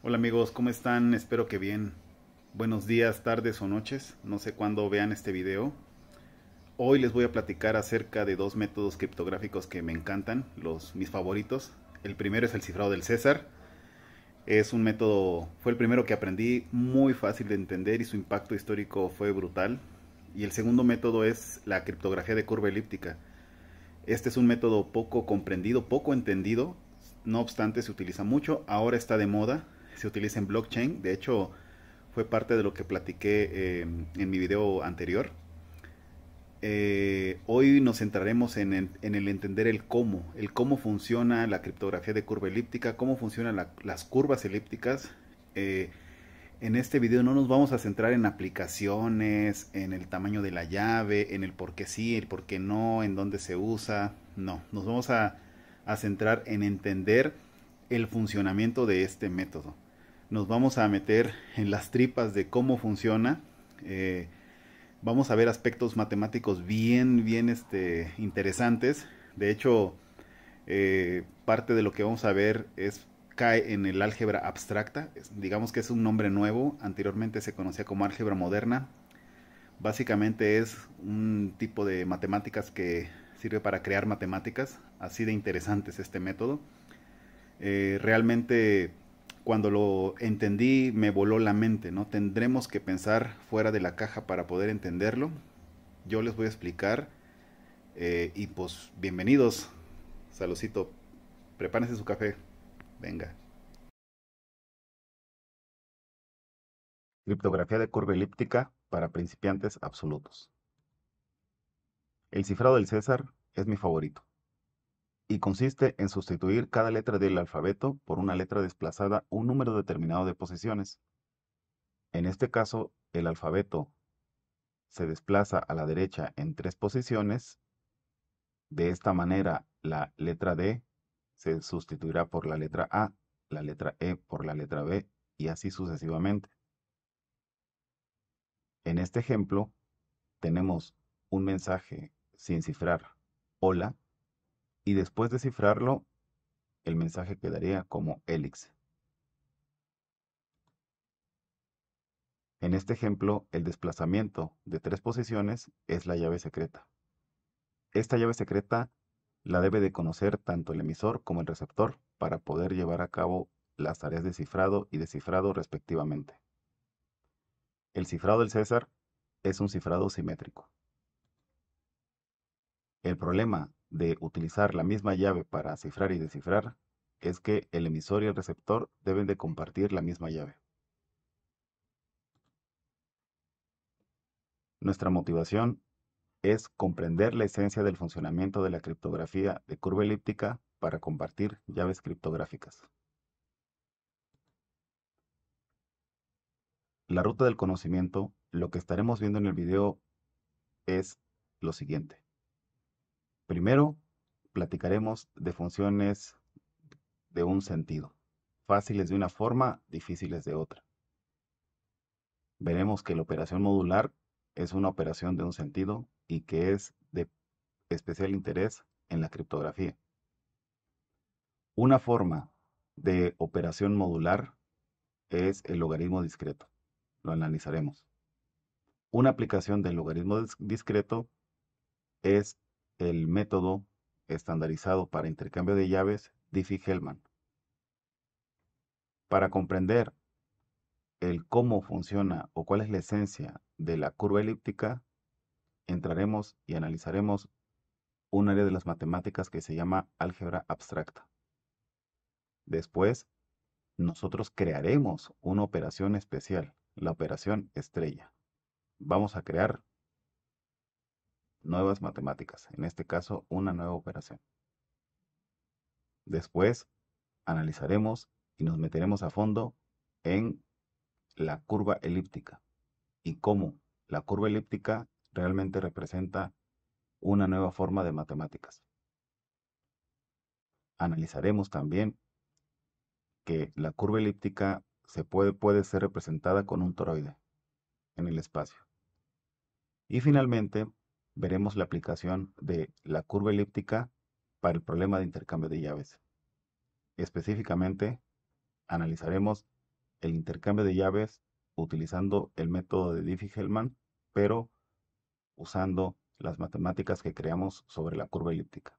Hola amigos, ¿cómo están? Espero que bien. Buenos días, tardes o noches, no sé cuándo vean este video. Hoy les voy a platicar acerca de dos métodos criptográficos que me encantan, los mis favoritos. El primero es el cifrado del César. Es un método, fue el primero que aprendí, muy fácil de entender y su impacto histórico fue brutal. Y el segundo método es la criptografía de curva elíptica. Este es un método poco comprendido, poco entendido, no obstante se utiliza mucho, ahora está de moda, se utiliza en blockchain. De hecho, fue parte de lo que platiqué eh, en mi video anterior. Eh, hoy nos centraremos en, el entender el cómo, el cómo funciona la criptografía de curva elíptica, cómo funcionan las curvas elípticas. Eh, en este video no nos vamos a centrar en aplicaciones, en el tamaño de la llave, en el por qué sí, el por qué no, en dónde se usa. No, nos vamos a centrar en entender el funcionamiento de este método nos vamos a meter en las tripas de cómo funciona. Eh, vamos a ver aspectos matemáticos bien, bien este, interesantes. De hecho, eh, parte de lo que vamos a ver es cae en el álgebra abstracta. digamos que es un nombre nuevo. Anteriormente se conocía como álgebra moderna. Básicamente es un tipo de matemáticas que sirve para crear matemáticas. Así de interesante es este método. Eh, realmente cuando lo entendí me voló la mente, ¿no? Tendremos que pensar fuera de la caja para poder entenderlo. Yo les voy a explicar eh, y pues bienvenidos. Saludito. Prepárense su café. Venga. Criptografía de curva elíptica para principiantes absolutos. El cifrado del César es mi favorito y consiste en sustituir cada letra del alfabeto por una letra desplazada un número determinado de posiciones. En este caso, el alfabeto se desplaza a la derecha en tres posiciones. De esta manera, la letra D se sustituirá por la letra A, la letra E por la letra B y así sucesivamente. En este ejemplo, tenemos un mensaje sin cifrar, hola, y después de cifrarlo, el mensaje quedaría como elix. En este ejemplo, el desplazamiento de tres posiciones es la llave secreta. Esta llave secreta la debe de conocer tanto el emisor como el receptor para poder llevar a cabo las tareas de cifrado y descifrado respectivamente. El cifrado del César es un cifrado simétrico. El problema de utilizar la misma llave para cifrar y descifrar es que el emisor y el receptor deben de compartir la misma llave. Nuestra motivación es comprender la esencia del funcionamiento de la criptografía de curva elíptica para compartir llaves criptográficas. La ruta del conocimiento, lo que estaremos viendo en el video es lo siguiente. Primero, platicaremos de funciones de un sentido, fáciles de una forma, difíciles de otra. Veremos que la operación modular es una operación de un sentido y que es de especial interés en la criptografía. Una forma de operación modular es el logaritmo discreto. Lo analizaremos. Una aplicación del logaritmo discreto es el método estandarizado para intercambio de llaves Diffie-Hellman. Para comprender el cómo funciona o cuál es la esencia de la curva elíptica, entraremos y analizaremos un área de las matemáticas que se llama álgebra abstracta. Después, nosotros crearemos una operación especial, la operación estrella. Vamos a crear nuevas matemáticas, en este caso una nueva operación. Después analizaremos y nos meteremos a fondo en la curva elíptica y cómo la curva elíptica realmente representa una nueva forma de matemáticas. Analizaremos también que la curva elíptica se puede, puede ser representada con un toroide en el espacio. Y finalmente veremos la aplicación de la curva elíptica para el problema de intercambio de llaves. Específicamente, analizaremos el intercambio de llaves utilizando el método de Diffie-Hellman, pero usando las matemáticas que creamos sobre la curva elíptica.